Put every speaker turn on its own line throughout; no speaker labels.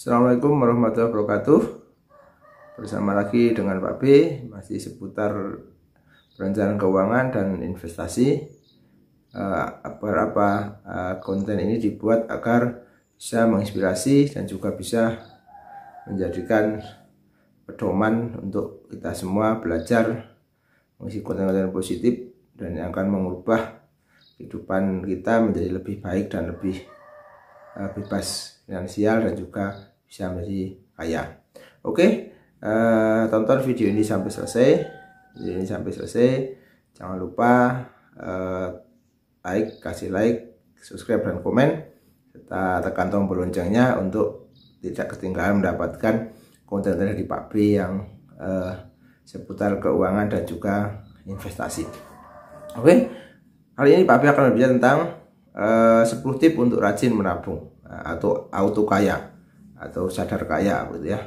Assalamualaikum warahmatullahi wabarakatuh Bersama lagi dengan Pak B Masih seputar perencanaan keuangan dan investasi eh, apa apa eh, konten ini dibuat agar bisa menginspirasi dan juga bisa menjadikan pedoman untuk kita semua belajar mengisi konten-konten positif dan yang akan mengubah kehidupan kita menjadi lebih baik dan lebih uh, bebas finansial dan juga bisa menjadi kaya oke okay? Eh, tonton video ini sampai selesai video ini sampai selesai jangan lupa uh, like kasih like subscribe dan komen Kita tekan tombol loncengnya untuk tidak ketinggalan mendapatkan konten dari Pak B yang uh, seputar keuangan dan juga investasi. Oke, hari ini Pak B akan berbicara tentang uh, 10 tip untuk rajin menabung atau auto kaya atau sadar kaya gitu ya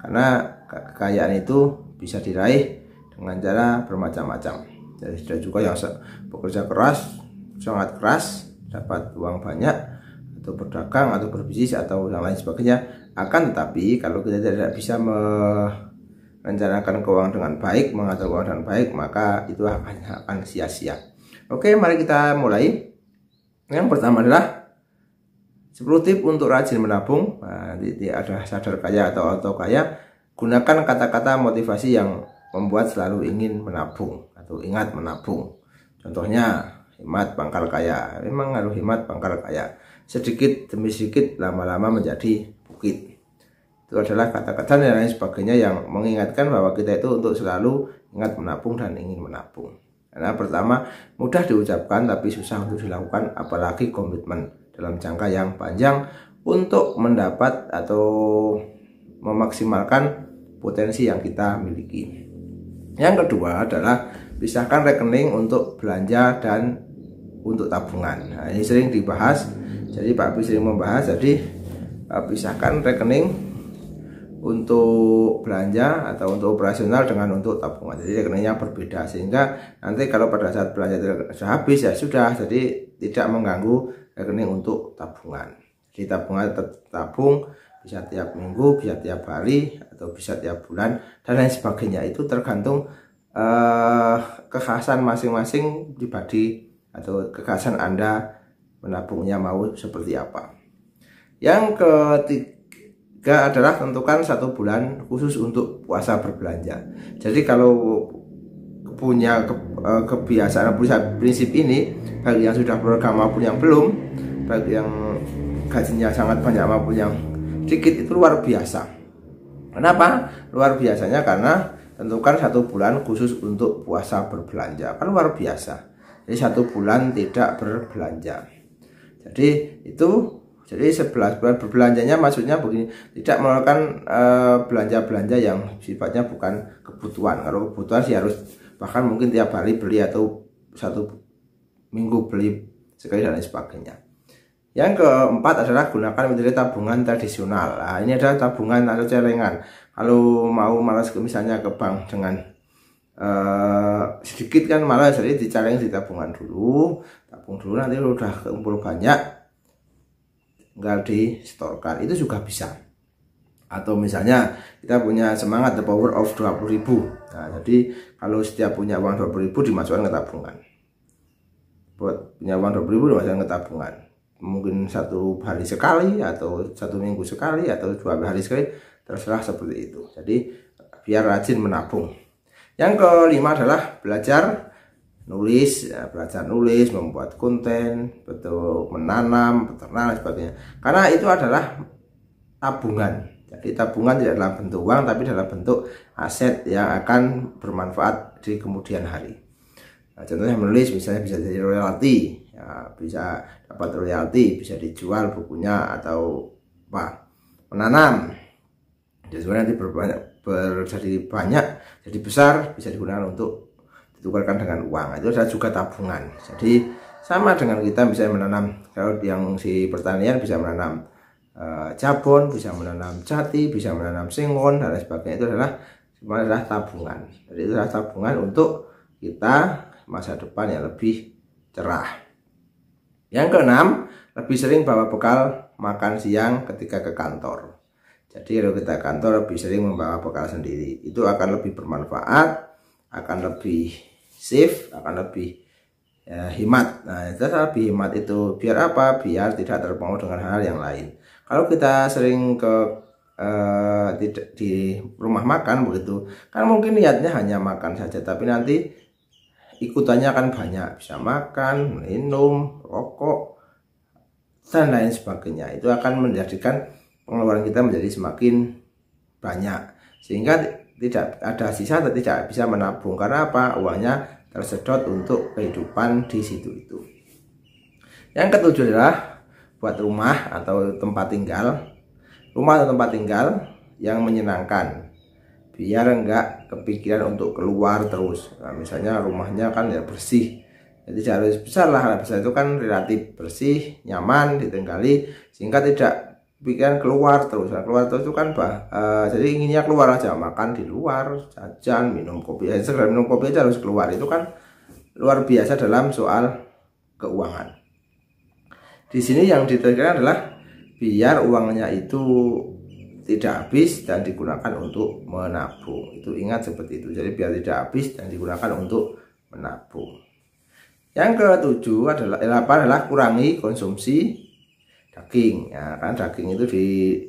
karena kekayaan itu bisa diraih dengan cara bermacam-macam jadi sudah juga yang bekerja keras sangat keras dapat uang banyak atau berdagang atau berbisnis atau yang lain sebagainya akan tetapi kalau kita tidak bisa merencanakan keuangan dengan baik mengatur keuangan dengan baik maka itu hanya akan sia-sia oke mari kita mulai yang pertama adalah 10 tip untuk rajin menabung. Nah, ada sadar kaya atau auto kaya. Gunakan kata-kata motivasi yang membuat selalu ingin menabung atau ingat menabung. Contohnya hemat pangkal kaya. Memang harus hemat pangkal kaya. Sedikit demi sedikit lama-lama menjadi bukit. Itu adalah kata-kata dan lain sebagainya yang mengingatkan bahwa kita itu untuk selalu ingat menabung dan ingin menabung. Karena pertama, mudah diucapkan tapi susah untuk dilakukan apalagi komitmen dalam jangka yang panjang untuk mendapat atau memaksimalkan potensi yang kita miliki. Yang kedua adalah pisahkan rekening untuk belanja dan untuk tabungan. Nah, ini sering dibahas. Jadi Pak bisa membahas. Jadi eh, pisahkan rekening untuk belanja atau untuk operasional dengan untuk tabungan. Jadi rekeningnya berbeda sehingga nanti kalau pada saat belanja sudah habis ya sudah. Jadi tidak mengganggu rekening untuk tabungan. di tabungan tabung bisa tiap minggu, bisa tiap hari, atau bisa tiap bulan dan lain sebagainya. Itu tergantung eh, kekhasan masing-masing pribadi atau kekhasan Anda menabungnya mau seperti apa. Yang ketiga adalah tentukan satu bulan khusus untuk puasa berbelanja. Jadi kalau punya ke, uh, kebiasaan prinsip ini bagi yang sudah program maupun yang belum bagi yang gajinya sangat banyak maupun yang sedikit itu luar biasa kenapa luar biasanya karena tentukan satu bulan khusus untuk puasa berbelanja kan luar biasa jadi satu bulan tidak berbelanja jadi itu jadi sebelas bulan berbelanjanya maksudnya begini, tidak melakukan e, belanja-belanja yang sifatnya bukan kebutuhan. Kalau kebutuhan sih harus bahkan mungkin tiap hari beli atau satu minggu beli sekali dan lain sebagainya yang keempat adalah gunakan metode tabungan tradisional nah, ini adalah tabungan atau celengan kalau mau malas ke misalnya ke bank dengan Uh, sedikit kan malas jadi dicaleng di tabungan dulu tabung dulu nanti udah keumpul banyak tinggal di setorkan itu juga bisa atau misalnya kita punya semangat the power of 20.000 nah jadi kalau setiap punya uang 20.000 dimasukkan ke tabungan buat punya uang 20.000 dimasukkan ke tabungan mungkin satu hari sekali atau satu minggu sekali atau dua hari sekali terserah seperti itu jadi biar rajin menabung yang kelima adalah belajar nulis ya, belajar nulis membuat konten betul menanam peternak sebagainya karena itu adalah tabungan jadi tabungan tidak dalam bentuk uang tapi dalam bentuk aset yang akan bermanfaat di kemudian hari. Nah, contohnya menulis misalnya bisa jadi royalti, ya, bisa dapat royalti, bisa dijual bukunya atau apa. Menanam, jadi sebenarnya nanti berbanyak, ber, jadi banyak, jadi besar bisa digunakan untuk ditukarkan dengan uang. Itu saya juga tabungan. Jadi sama dengan kita bisa menanam kalau yang si pertanian bisa menanam uh, eh, cabon, bisa menanam jati, bisa menanam singon dan lain sebagainya itu adalah semuanya adalah tabungan. Jadi itu adalah tabungan untuk kita masa depan yang lebih cerah. Yang keenam, lebih sering bawa bekal makan siang ketika ke kantor. Jadi kalau kita kantor lebih sering membawa bekal sendiri, itu akan lebih bermanfaat, akan lebih safe, akan lebih ya, eh, hemat. Nah, itu lebih hemat itu biar apa? Biar tidak terpengaruh dengan hal yang lain kalau kita sering ke uh, eh, di, di rumah makan begitu kan mungkin niatnya hanya makan saja tapi nanti ikutannya akan banyak bisa makan minum rokok dan lain sebagainya itu akan menjadikan pengeluaran kita menjadi semakin banyak sehingga tidak ada sisa atau tidak bisa menabung karena apa uangnya tersedot untuk kehidupan di situ itu yang ketujuh adalah buat rumah atau tempat tinggal rumah atau tempat tinggal yang menyenangkan biar enggak kepikiran untuk keluar terus nah, misalnya rumahnya kan ya bersih jadi harus besar lah harus nah, besar itu kan relatif bersih nyaman ditinggali, sehingga tidak pikiran keluar terus nah, keluar terus itu kan bah uh, jadi inginnya keluar aja makan di luar jajan minum kopi ya, segera minum kopi aja harus keluar itu kan luar biasa dalam soal keuangan di sini yang ditekankan adalah biar uangnya itu tidak habis dan digunakan untuk menabung. Itu ingat seperti itu. Jadi biar tidak habis dan digunakan untuk menabung. Yang ketujuh adalah delapan adalah kurangi konsumsi daging. Ya, kan daging itu di,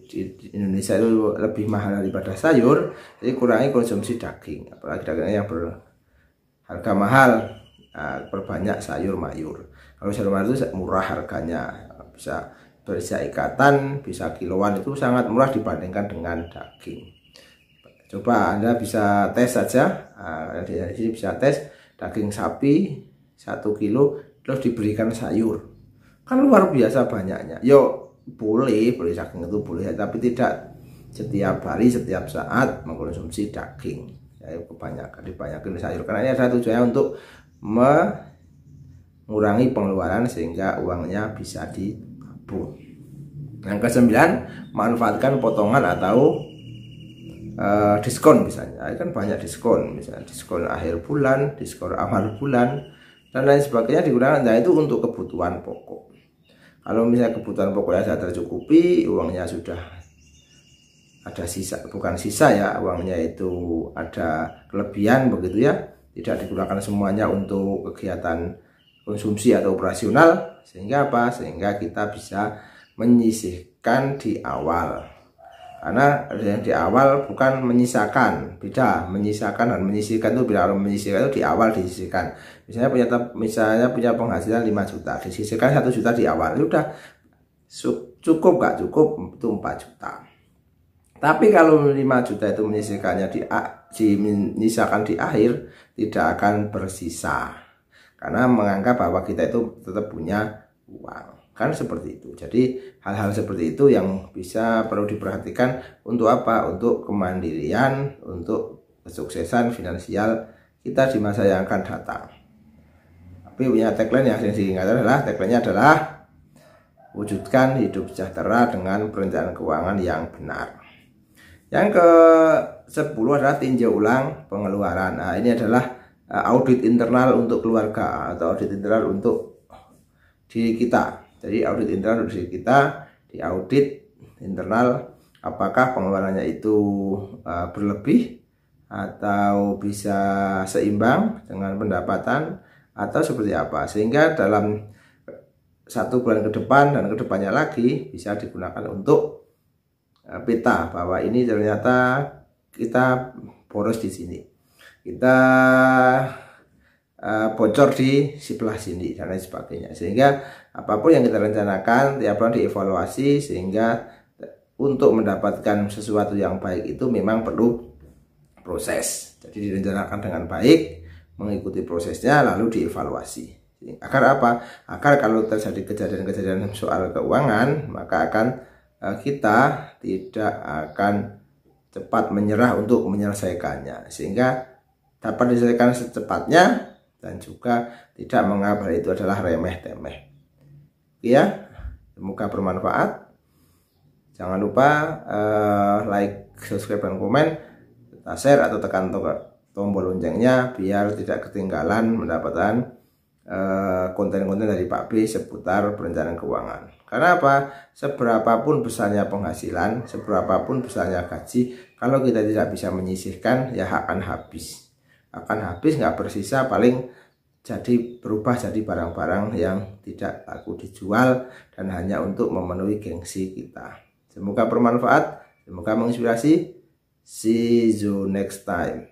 di, di Indonesia itu lebih mahal daripada sayur. Jadi kurangi konsumsi daging, apalagi daging yang berharga mahal. Nah, perbanyak sayur mayur kalau siluman itu murah harganya bisa bisa ikatan bisa kiloan itu sangat murah dibandingkan dengan daging coba anda bisa tes saja nah, di sini bisa tes daging sapi satu kilo terus diberikan sayur kan luar biasa banyaknya Yo boleh boleh daging itu boleh tapi tidak setiap hari setiap saat mengkonsumsi daging ya kebanyakan dibanyakin sayur karena ini ada tujuannya untuk me mengurangi pengeluaran sehingga uangnya bisa ditabung. Yang kesembilan, manfaatkan potongan atau uh, diskon misalnya. Ini kan banyak diskon, misalnya diskon akhir bulan, diskon awal bulan, dan lain sebagainya digunakan. Nah itu untuk kebutuhan pokok. Kalau misalnya kebutuhan pokoknya sudah tercukupi, uangnya sudah ada sisa, bukan sisa ya, uangnya itu ada kelebihan begitu ya, tidak digunakan semuanya untuk kegiatan konsumsi atau operasional sehingga apa sehingga kita bisa menyisihkan di awal karena yang di awal bukan menyisakan beda menyisakan dan menyisihkan itu bila menyisihkan itu di awal disisihkan misalnya punya misalnya punya penghasilan 5 juta disisihkan satu juta di awal itu ya sudah cukup gak cukup itu 4 juta tapi kalau 5 juta itu menyisihkannya di, di menyisakan di akhir tidak akan bersisa karena menganggap bahwa kita itu tetap punya uang kan seperti itu jadi hal-hal seperti itu yang bisa perlu diperhatikan untuk apa untuk kemandirian untuk kesuksesan finansial kita di masa yang akan datang tapi punya tagline yang sering diingatkan adalah tagline-nya adalah wujudkan hidup sejahtera dengan perencanaan keuangan yang benar yang ke 10 adalah tinjau ulang pengeluaran. Nah, ini adalah Eh, audit internal untuk keluarga atau audit internal untuk diri kita. Jadi audit internal untuk diri kita di audit internal apakah pengeluarannya itu eh, berlebih atau bisa seimbang dengan pendapatan atau seperti apa sehingga dalam satu bulan ke depan dan kedepannya lagi bisa digunakan untuk eh, peta bahwa ini ternyata kita boros di sini kita uh, bocor di sebelah sini dan lain sebagainya sehingga apapun yang kita rencanakan tiap bulan dievaluasi sehingga untuk mendapatkan sesuatu yang baik itu memang perlu proses jadi direncanakan dengan baik mengikuti prosesnya lalu dievaluasi agar apa agar kalau terjadi kejadian-kejadian soal keuangan maka akan eh, kita tidak akan cepat menyerah untuk menyelesaikannya sehingga dapat diselesaikan secepatnya dan juga tidak mengapa itu adalah remeh-temeh. Ya, semoga bermanfaat. Jangan lupa uh, like, subscribe, dan komen, kita share atau tekan tombol loncengnya biar tidak ketinggalan mendapatkan eh, konten-konten uh, dari Pak B seputar perencanaan keuangan. Karena apa? Seberapapun besarnya penghasilan, seberapapun besarnya gaji, kalau kita tidak bisa menyisihkan ya akan habis akan habis nggak bersisa paling jadi berubah jadi barang-barang yang tidak laku dijual dan hanya untuk memenuhi gengsi kita. Semoga bermanfaat, semoga menginspirasi. See you next time.